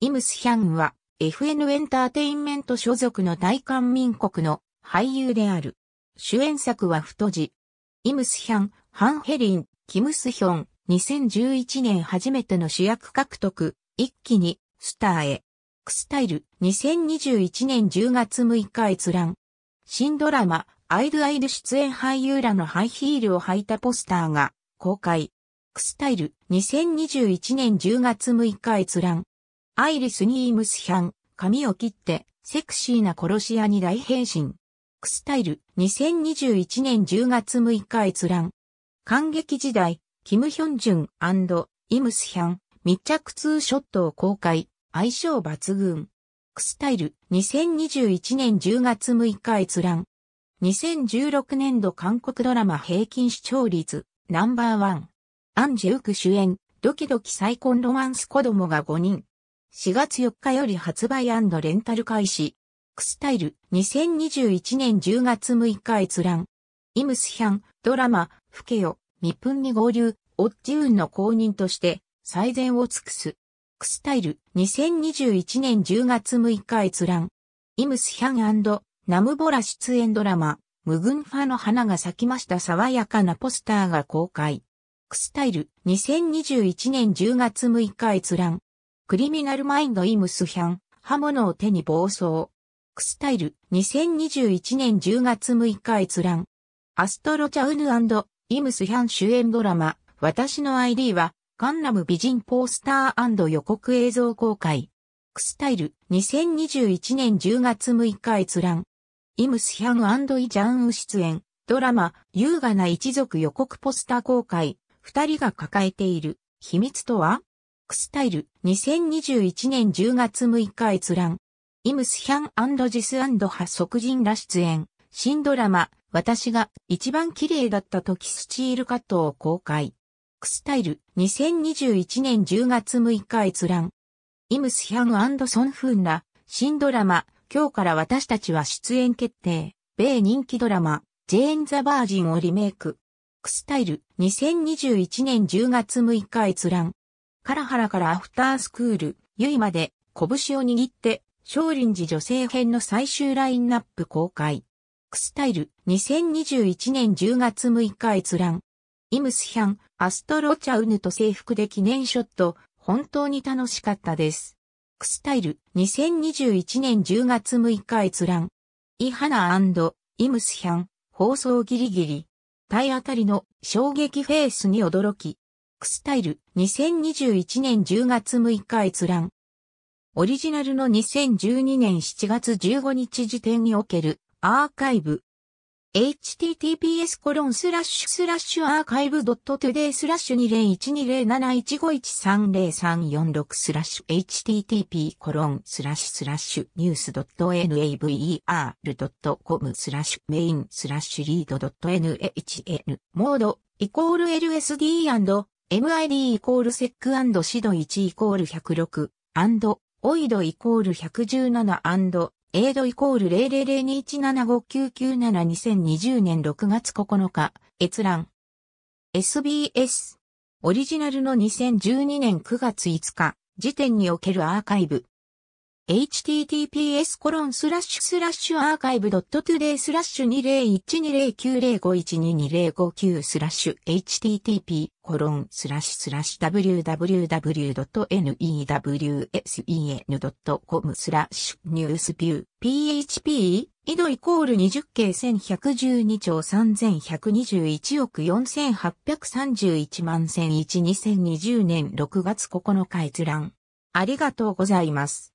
イムスヒャンは FN エンターテインメント所属の大韓民国の俳優である。主演作は太字。イムスヒャン、ハンヘリン、キムスヒョン、2011年初めての主役獲得、一気に、スターへ。クスタイル、2021年10月6日閲覧。新ドラマ、アイルアイル出演俳優らのハイヒールを履いたポスターが公開。クスタイル、2021年10月6日閲覧。アイリス・ニームスヒャン、髪を切って、セクシーな殺し屋に大変身。クスタイル、2021年10月6日閲覧。感激時代、キム・ヒョンジュンイムスヒャン、密着ツーショットを公開、相性抜群。クスタイル、2021年10月6日閲覧。2016年度韓国ドラマ平均視聴率、ナンバーワン。アンジェウク主演、ドキドキ再婚ロマンス子供が5人。4月4日より発売レンタル開始。クスタイル2021年10月6日閲覧。イムスヒャン、ドラマ、フケよ、ミプンに合流、オッジウンの公認として、最善を尽くす。クスタイル2021年10月6日閲覧。イムスヒャンナムボラ出演ドラマ、無群ファの花が咲きました爽やかなポスターが公開。クスタイル2021年10月6日閲覧。クリミナルマインドイムスヒャン、刃物を手に暴走。クスタイル、2021年10月6日閲覧。アストロチャウヌイムスヒャン主演ドラマ、私の ID は、カンナム美人ポースター予告映像公開。クスタイル、2021年10月6日閲覧。イムスヒャンイジャンウ出演、ドラマ、優雅な一族予告ポスター公開、二人が抱えている、秘密とはクスタイル2021年10月6日閲覧。イムスヒャンジスハ即人ら出演。新ドラマ、私が一番綺麗だった時スチールカットを公開。クスタイル2021年10月6日閲覧。イムスヒャンソンフンら新ドラマ、今日から私たちは出演決定。米人気ドラマ、ジェーン・ザ・バージンをリメイク。クスタイル2021年10月6日閲覧。カラハラからアフタースクール、ゆいまで、拳を握って、少林寺女性編の最終ラインナップ公開。クスタイル、2021年10月6日閲覧。イムスヒャン、アストロチャウヌと制服で記念ショット、本当に楽しかったです。クスタイル、2021年10月6日閲覧。イハナイムスヒャン、放送ギリギリ。体当たりの衝撃フェイスに驚き、スタイル2021年10月6日閲覧。オリジナルの2012年7月15日時点におけるアーカイブ。https コロンスラッシュスラッシュアーカイブドットトゥデイスラッシュ20120715130346スラッシュ http コロンスラッシュスラッシュニュースドット naver.com スラッシュメインスラッシュリードドット nhn モードイコール LSD& MID イコールセックシド1イコール106、オイドイコール117、エイドイコール000217599702020年6月9日、閲覧。SBS。オリジナルの2012年9月5日、時点におけるアーカイブ。https コロンスラッシュスラッシュアーカイブドットトゥデイスラッシュ20120905122059スラッシュ http コロンスラッシュスラッシュ www.newsen.com スラッシュニュースビュー php 緯度イコール20系1112兆3121億4831万1001 2020年6月9日閲覧ありがとうございます。